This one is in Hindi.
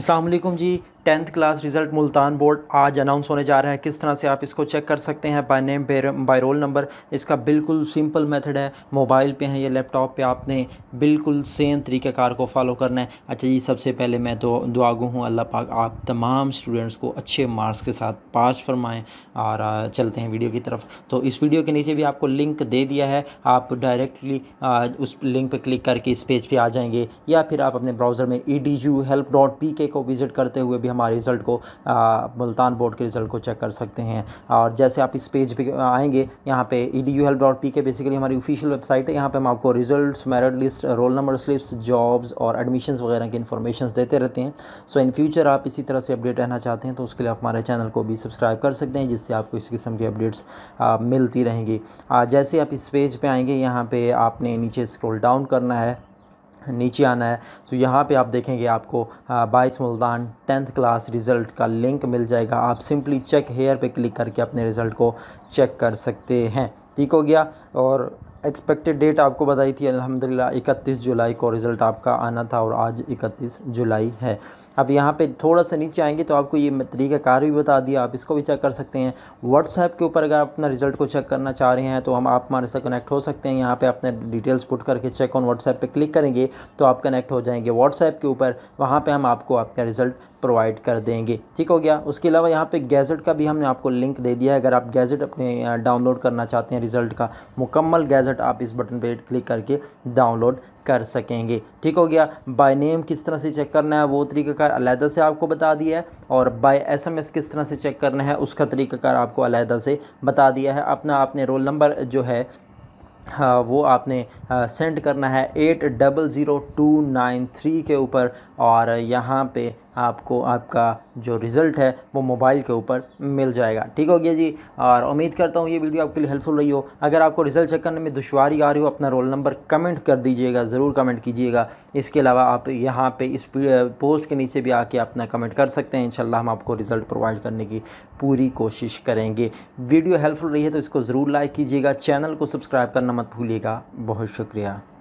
अस्सलाम जी tenth class result Multan board आज अनाउंस होने जा रहा है किस तरह से आप इसको चेक कर सकते हैं by name by roll number इसका बिल्कुल सिंपल मेथड है मोबाइल पे है या लैपटॉप पे आपने बिल्कुल सेम तरीक़ेकार को फॉलो करना है अच्छा जी सबसे पहले मैं तो दुआगू हूँ अल्लाह पाक आप तमाम स्टूडेंट्स को अच्छे मार्क्स के साथ पास फरमाएँ और चलते हैं वीडियो की तरफ तो इस वीडियो के नीचे भी आपको लिंक दे दिया है आप डायरेक्टली उस लिंक पर क्लिक करके इस पेज पर आ जाएंगे या फिर आप अपने ब्राउज़र में ई को विज़िट करते हुए भी हमारे रिज़ल्ट को मुल्तान बोर्ड के रिज़ल्ट को चेक कर सकते हैं और जैसे आप इस पेज पे आएंगे यहाँ पे E D U help dot P K basically हमारी ऑफिशियल वेबसाइट है यहाँ पे हम आपको results merit list roll number slips jobs और एडमिशन्स वगैरह की इन्फॉर्मेशन देते रहते हैं सो इन फ्यूचर आप इसी तरह से अपडेट रहना चाहते हैं तो उसके लिए आप हमारे चैनल को भी सब्सक्राइब कर सकते हैं जिससे आपको इस किस्म की अपडेट्स मिलती रहेंगी जैसे आप इस पेज पर आएँगे यहाँ पर आपने नीचे स्क्रोल डाउन करना है नीचे आना है तो यहाँ पे आप देखेंगे आपको हाँ, बाईस मुल्तान टेंथ क्लास रिज़ल्ट का लिंक मिल जाएगा आप सिंपली चेक हेयर पे क्लिक करके अपने रिज़ल्ट को चेक कर सकते हैं ठीक हो गया और एक्सपेक्टेड डेट आपको बताई थी अलहमदिल्ला 31 जुलाई को रिज़ल्ट आपका आना था और आज 31 जुलाई है अब यहाँ पे थोड़ा सा नीचे आएंगे तो आपको ये तरीकाकार भी बता दिया आप इसको भी चेक कर सकते हैं व्हाट्सएप के ऊपर अगर आप अपना रिज़ल्ट को चेक करना चाह रहे हैं तो हम आप हमारे साथ कनेक्ट हो सकते हैं यहाँ पे अपने डिटेल्स पुट करके चेक ऑन व्हाट्सएप पे क्लिक करेंगे तो आप कनेक्ट हो जाएंगे व्हाट्सएप के ऊपर वहाँ पर हम आपको अपना रिज़ल्ट प्रोवाइड कर देंगे ठीक हो गया उसके अलावा यहाँ पे गैजेट का भी हमने आपको लिंक दे दिया है अगर आप गैजेट अपने डाउनलोड करना चाहते हैं रिज़ल्ट का मुकम्मल गैजेट शर्ट आप इस बटन पर क्लिक करके डाउनलोड कर सकेंगे ठीक हो गया बाय नेम किस तरह से चेक करना है वो तरीकाकार अलहदा से आपको बता दिया है और बाय एसएमएस किस तरह से चेक करना है उसका तरीकाकार आपको अलहदा से बता दिया है अपना आपने रोल नंबर जो है हाँ वो आपने हाँ, सेंड करना है eight double zero two nine three के ऊपर और यहाँ पे आपको आपका जो रिज़ल्ट है वो मोबाइल के ऊपर मिल जाएगा ठीक हो गया जी और उम्मीद करता हूँ ये वीडियो आपके लिए हेल्पफुल रही हो अगर आपको रिज़ल्ट चेक करने में दुशारी आ रही हो अपना रोल नंबर कमेंट कर दीजिएगा ज़रूर कमेंट कीजिएगा इसके अलावा आप यहाँ पर इस पोस्ट के नीचे भी आके अपना कमेंट कर सकते हैं इन हम आपको रिज़ल्ट प्रोवाइड करने की पूरी कोशिश करेंगे वीडियो हेल्पफुल रही है तो इसको ज़रूर लाइक कीजिएगा चैनल को सब्सक्राइब करना मत भूलिएगा बहुत शुक्रिया